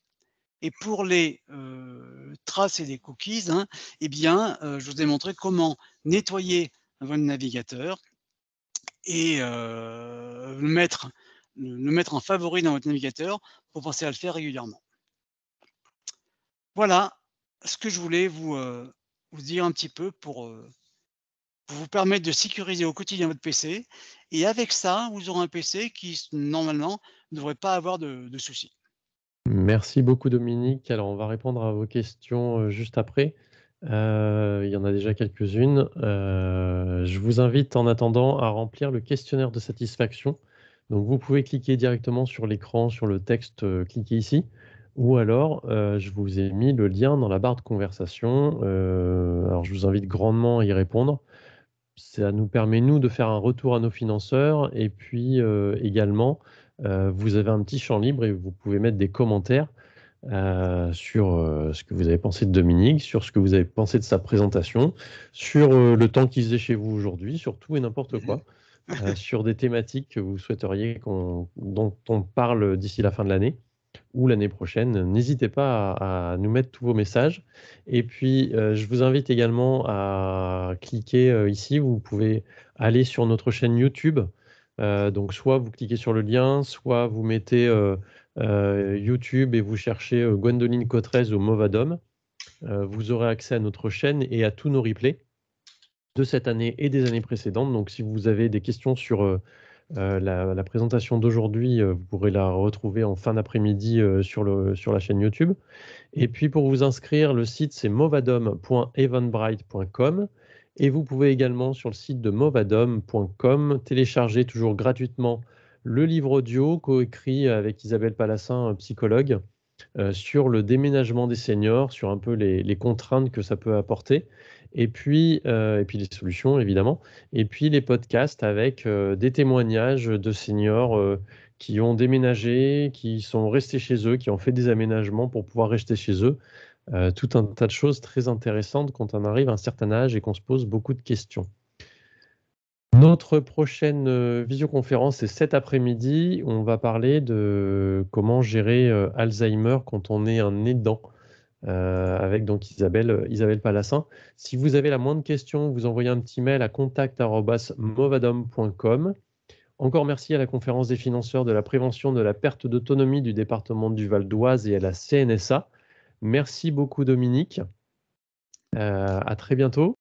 Et pour les euh, traces et les cookies, hein, eh bien, euh, je vous ai montré comment nettoyer votre navigateur et euh, le, mettre, en favori dans votre navigateur pour penser à le faire régulièrement. Voilà ce que je voulais vous, vous dire un petit peu pour pour vous permettre de sécuriser au quotidien votre PC. Et avec ça, vous aurez un PC qui, normalement, ne devrait pas avoir de, soucis. Merci beaucoup, Dominique. Alors, on va répondre à vos questions euh, juste après. Euh, il y en a déjà quelques-unes. Euh, je vous invite en attendant à remplir le questionnaire de satisfaction. Donc, vous pouvez cliquer directement sur l'écran, sur le texte, cliquez ici. Ou alors, je vous ai mis le lien dans la barre de conversation. alors, je vous invite grandement à y répondre ça nous permet, nous, de faire un retour à nos financeurs. Et puis euh, également, euh, vous avez un petit champ libre et vous pouvez mettre des commentaires euh, sur ce que vous avez pensé de Dominique, sur ce que vous avez pensé de sa présentation, sur le temps qu'il faisait chez vous aujourd'hui, sur tout et n'importe mmh quoi, sur des thématiques que vous souhaiteriez qu'on dont on parle d'ici la fin de l'année ou l'année prochaine. N'hésitez pas à, nous mettre tous vos messages. Et puis, euh, je vous invite également à cliquer euh, ici. Vous pouvez aller sur notre chaîne YouTube. Euh, donc, soit vous cliquez sur le lien, soit vous mettez YouTube et vous cherchez Gwendoline Cotrez au Movadom. vous aurez accès à notre chaîne et à tous nos replays de cette année et des années précédentes. Donc, si vous avez des questions sur euh, la, présentation d'aujourd'hui, euh, vous pourrez la retrouver en fin d'après-midi euh, sur, la chaîne YouTube. Et puis pour vous inscrire, le site c'est movadom.evenbright.com. et vous pouvez également sur le site de movadom.com télécharger toujours gratuitement le livre audio coécrit avec Isabelle Palassin, psychologue, sur le déménagement des seniors, sur un peu les, les contraintes que ça peut apporter et puis, euh, et puis les solutions, évidemment, et puis les podcasts avec euh, des témoignages de seniors euh, qui ont déménagé, qui sont restés chez eux, qui ont fait des aménagements pour pouvoir rester chez eux. tout un tas de choses très intéressantes quand on arrive à un certain âge et qu'on se pose beaucoup de questions. Notre prochaine visioconférence est cet après-midi. On va parler de comment gérer Alzheimer quand on est un aidant. Euh, avec donc Isabelle, euh, Isabelle Palassin. Si vous avez la moindre question, vous envoyez un petit mail à contact.movadom.com. Encore merci à la conférence des financeurs de la prévention de la perte d'autonomie du département du Val d'Oise et à la CNSA. Merci beaucoup Dominique. Euh, à très bientôt.